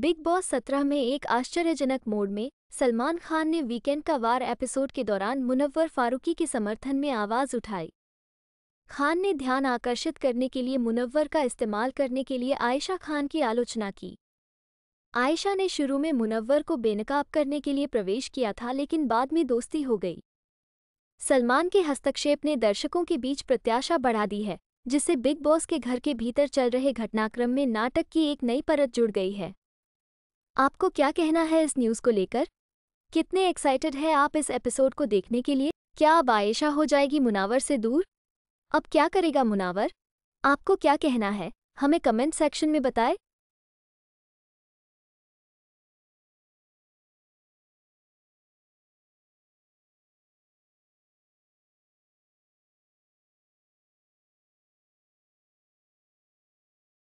big boss सत्रह में एक आश्चर्यजनक मोड में सलमान खान ने वीकेंड का वार एपिसोड के दौरान मुनव्वर फारूकी के समर्थन में आवाज़ उठाई खान ने ध्यान आकर्षित करने के लिए मुनव्वर का इस्तेमाल करने के लिए आयशा खान की आलोचना की आयशा ने शुरू में मुनव्वर को बेनकाब करने के लिए प्रवेश किया था लेकिन बाद में दोस्ती हो गई सलमान के हस्तक्षेप ने दर्शकों के बीच प्रत्याशा बढ़ा दी है जिससे बिग बॉस के घर के भीतर चल रहे घटनाक्रम में नाटक की एक नई परत जुड़ गई है आपको क्या कहना है इस न्यूज़ को लेकर कितने एक्साइटेड हैं आप इस एपिसोड को देखने के लिए क्या अब आयशा हो जाएगी मुनावर से दूर अब क्या करेगा मुनावर आपको क्या कहना है हमें कमेंट सेक्शन में बताएं